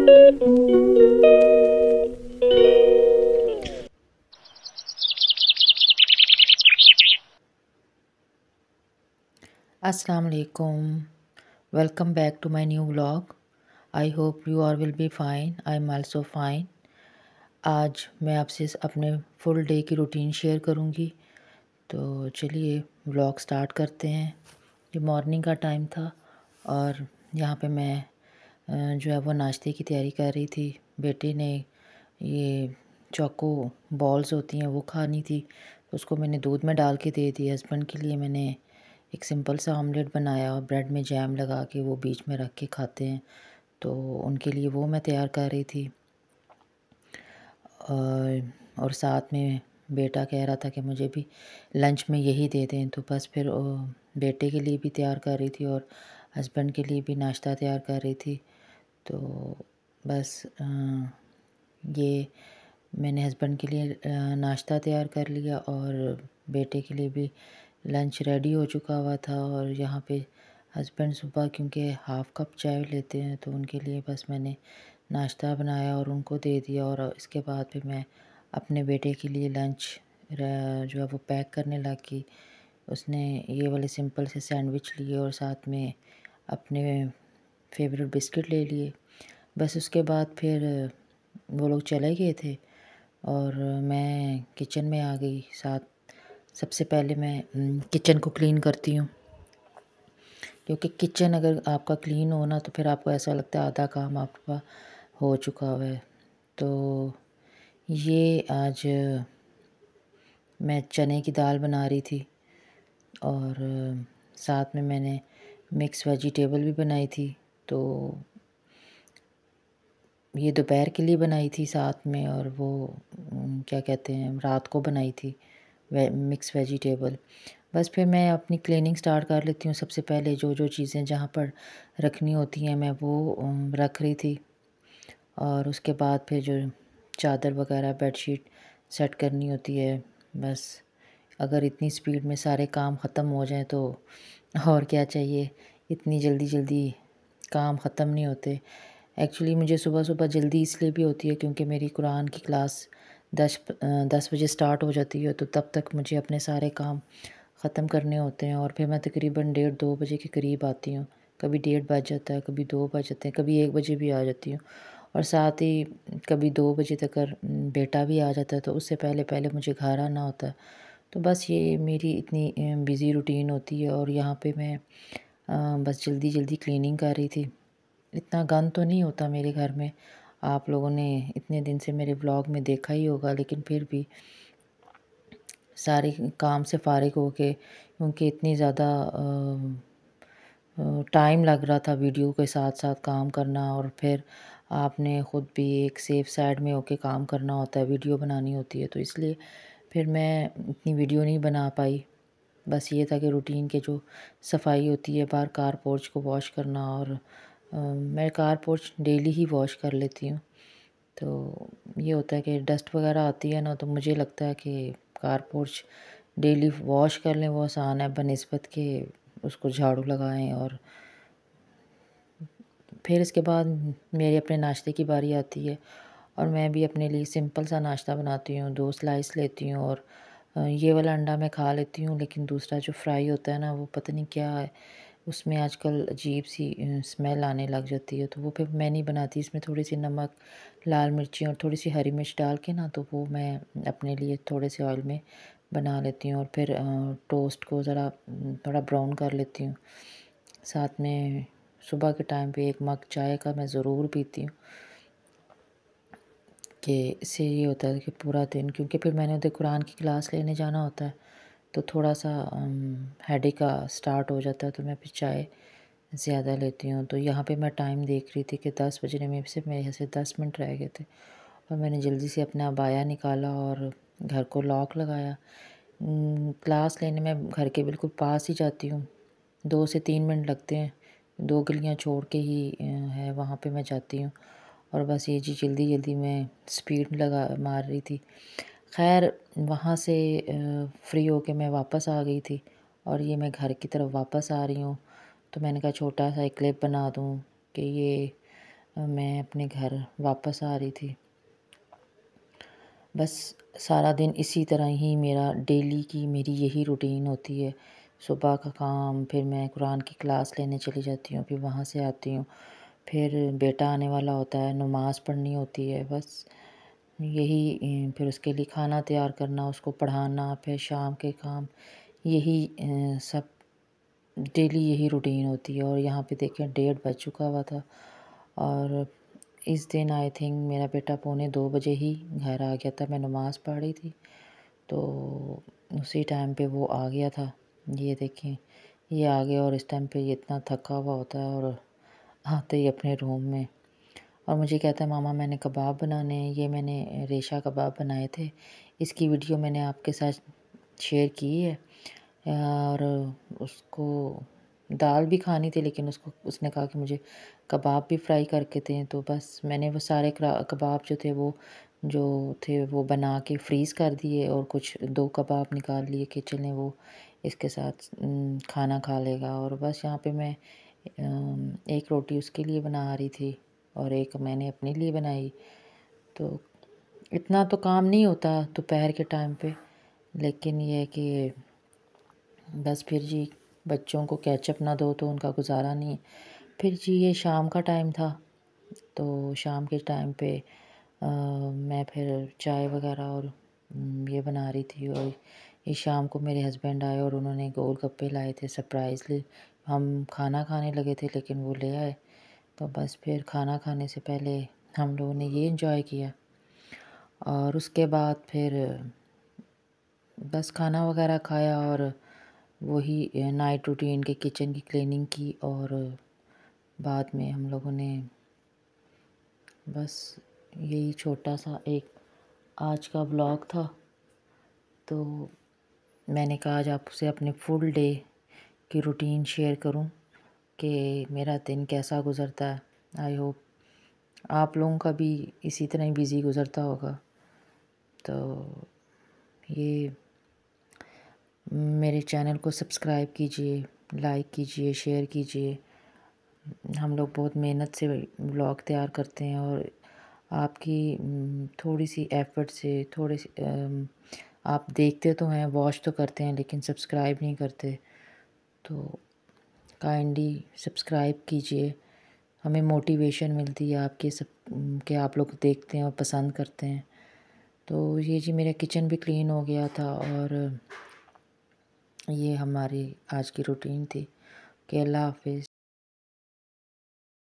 अस्सलाम वालेकुम welcome back to my new vlog I hope you are will be fine I am also fine आज मैं आपसे अपने फुल डे की रूटीन शेयर करूंगी तो चलिए व्लॉग स्टार्ट करते हैं ये मॉर्निंग का टाइम था और यहाँ पे मैं जो है वो नाश्ते की तैयारी कर रही थी बेटे ने ये चौको बॉल्स होती हैं वो खानी थी उसको मैंने दूध में डाल के दे दी हस्बैंड के लिए मैंने एक सिंपल सा ऑमलेट बनाया और ब्रेड में जैम लगा के वो बीच में रख के खाते हैं तो उनके लिए वो मैं तैयार कर रही थी और साथ में बेटा कह रहा था कि मुझे भी लंच में यही दे दें तो बस फिर बेटे के लिए भी तैयार कर रही थी और हस्बैंड के लिए भी नाश्ता तैयार कर रही थी तो बस ये मैंने हस्बैंड के लिए नाश्ता तैयार कर लिया और बेटे के लिए भी लंच रेडी हो चुका हुआ था और यहाँ पे हस्बैंड सुबह क्योंकि हाफ़ कप चाय लेते हैं तो उनके लिए बस मैंने नाश्ता बनाया और उनको दे दिया और इसके बाद फिर मैं अपने बेटे के लिए लंच जो है वो पैक करने लगी उसने ये वाले सिंपल से सैंडविच लिए और साथ में अपने फेवरेट बिस्किट ले लिए बस उसके बाद फिर वो लोग चले गए थे और मैं किचन में आ गई साथ सबसे पहले मैं किचन को क्लीन करती हूँ क्योंकि किचन अगर आपका क्लीन हो ना तो फिर आपको ऐसा लगता है आधा काम आपका हो चुका हुआ है तो ये आज मैं चने की दाल बना रही थी और साथ में मैंने मिक्स वेजिटेबल भी बनाई थी तो ये दोपहर के लिए बनाई थी साथ में और वो क्या कहते हैं रात को बनाई थी वे मिक्स वेजिटेबल बस फिर मैं अपनी क्लीनिंग स्टार्ट कर लेती हूँ सबसे पहले जो जो चीज़ें जहाँ पर रखनी होती हैं मैं वो रख रही थी और उसके बाद फिर जो चादर वगैरह बेडशीट सेट करनी होती है बस अगर इतनी स्पीड में सारे काम ख़त्म हो जाएं तो और क्या चाहिए इतनी जल्दी जल्दी काम ख़त्म नहीं होते एक्चुअली मुझे सुबह सुबह जल्दी इसलिए भी होती है क्योंकि मेरी कुरान की क्लास दस दस बजे स्टार्ट हो जाती है तो तब तक मुझे अपने सारे काम ख़त्म करने होते हैं और फिर मैं तकरीबन डेढ़ दो बजे के करीब आती हूँ कभी डेढ़ बज जाता है कभी दो बज जाते हैं कभी एक बजे भी आ जाती हूँ और साथ ही कभी दो बजे तक बेटा भी आ जाता है तो उससे पहले पहले मुझे घर आना होता है तो बस ये मेरी इतनी बिज़ी रूटीन होती है और यहाँ पे मैं बस जल्दी जल्दी क्लीनिंग कर रही थी इतना गंद तो नहीं होता मेरे घर में आप लोगों ने इतने दिन से मेरे ब्लॉग में देखा ही होगा लेकिन फिर भी सारे काम से फारिग हो के क्योंकि इतनी ज़्यादा टाइम लग रहा था वीडियो के साथ साथ काम करना और फिर आपने ख़ुद भी एक सेफ साइड में होके काम करना होता है वीडियो बनानी होती है तो इसलिए फिर मैं इतनी वीडियो नहीं बना पाई बस ये था कि रूटीन के जो सफाई होती है बाहर कार पोर्च को वॉश करना और मैं कार पोर्च डेली ही वॉश कर लेती हूँ तो ये होता है कि डस्ट वगैरह आती है ना तो मुझे लगता है कि कार पोर्च डेली वॉश कर लें वो आसान है बनस्बत के उसको झाड़ू लगाएं और फिर इसके बाद मेरे अपने नाश्ते की बारी आती है और मैं भी अपने लिए सिंपल सा नाश्ता बनाती हूँ दो स्लाइस लेती हूँ और ये वाला अंडा मैं खा लेती हूँ लेकिन दूसरा जो फ्राई होता है ना वो पता नहीं क्या है उसमें आजकल अजीब सी स्मेल आने लग जाती है तो वो फिर मैं नहीं बनाती इसमें थोड़ी सी नमक लाल मिर्ची और थोड़ी सी हरी मिर्च डाल के ना तो वो मैं अपने लिए थोड़े से ऑयल में बना लेती हूँ और फिर टोस्ट को ज़रा थोड़ा ब्राउन कर लेती हूँ साथ में सुबह के टाइम पे एक मग चाय का मैं ज़रूर पीती हूँ कि इससे ये होता है कि पूरा दिन क्योंकि फिर मैंने उधर कुरान की क्लास लेने जाना होता है तो थोड़ा सा हेडेक का स्टार्ट हो जाता है तो मैं फिर चाय ज़्यादा लेती हूँ तो यहाँ पे मैं टाइम देख रही थी कि दस बजने में सिर्फ मेरे यहाँ से दस मिनट रह गए थे और मैंने जल्दी से अपना अबाया निकाला और घर को लॉक लगाया क्लास लेने में घर के बिल्कुल पास ही जाती हूँ दो से तीन मिनट लगते हैं दो गलियाँ छोड़ के ही है वहाँ पर मैं जाती हूँ और बस ये जी जल्दी जल्दी मैं स्पीड लगा मार रही थी खैर वहाँ से फ्री होके मैं वापस आ गई थी और ये मैं घर की तरफ वापस आ रही हूँ तो मैंने कहा छोटा सा एक क्लिप बना दूँ कि ये मैं अपने घर वापस आ रही थी बस सारा दिन इसी तरह ही मेरा डेली की मेरी यही रूटीन होती है सुबह का काम फिर मैं कुरान की क्लास लेने चली जाती हूँ फिर वहाँ से आती हूँ फिर बेटा आने वाला होता है नमाज पढ़नी होती है बस यही फिर उसके लिए खाना तैयार करना उसको पढ़ाना फिर शाम के काम यही सब डेली यही रूटीन होती है और यहाँ पे देखें डेढ़ बज चुका हुआ था और इस दिन आई थिंक मेरा बेटा पौने दो बजे ही घर आ गया था मैं नमाज़ पढ़ रही थी तो उसी टाइम पे वो आ गया था ये देखें ये आ गया और इस टाइम पे ये इतना थका हुआ होता है और आते ही अपने रूम में और मुझे कहता है मामा मैंने कबाब बनाने हैं ये मैंने रेशा कबाब बनाए थे इसकी वीडियो मैंने आपके साथ शेयर की है और उसको दाल भी खानी थी लेकिन उसको उसने कहा कि मुझे कबाब भी फ्राई करके थे तो बस मैंने वो सारे कबाब जो थे वो जो थे वो बना के फ्रीज़ कर दिए और कुछ दो कबाब निकाल लिए कि चलें वो इसके साथ खाना खा लेगा और बस यहाँ पे मैं एक रोटी उसके लिए बना रही थी और एक मैंने अपने लिए बनाई तो इतना तो काम नहीं होता दोपहर के टाइम पे लेकिन ये कि बस फिर जी बच्चों को कैचअप ना दो तो उनका गुजारा नहीं फिर जी ये शाम का टाइम था तो शाम के टाइम पे आ, मैं फिर चाय वगैरह और ये बना रही थी और ये शाम को मेरे हस्बैंड आए और उन्होंने गोल गप्पे लाए थे सरप्राइजली हम खाना खाने लगे थे लेकिन वो ले आए तो बस फिर खाना खाने से पहले हम लोगों ने ये इन्जॉय किया और उसके बाद फिर बस खाना वगैरह खाया और वही नाइट रूटीन के किचन की क्लीनिंग की और बाद में हम लोगों ने बस यही छोटा सा एक आज का ब्लॉग था तो मैंने कहा आज आपसे अपने फुल डे की रूटीन शेयर करूं कि मेरा दिन कैसा गुज़रता है आई होप आप लोगों का भी इसी तरह ही बिज़ी गुज़रता होगा तो ये मेरे चैनल को सब्सक्राइब कीजिए लाइक कीजिए शेयर कीजिए हम लोग बहुत मेहनत से ब्लॉग तैयार करते हैं और आपकी थोड़ी सी एफ़र्ट से थोड़े आप देखते तो हैं वॉच तो करते हैं लेकिन सब्सक्राइब नहीं करते तो काइंडली सब्सक्राइब कीजिए हमें मोटिवेशन मिलती है आपके सब के आप लोग देखते हैं और पसंद करते हैं तो ये जी मेरा किचन भी क्लीन हो गया था और ये हमारी आज की रूटीन थी कि अल्लाह हाफिज़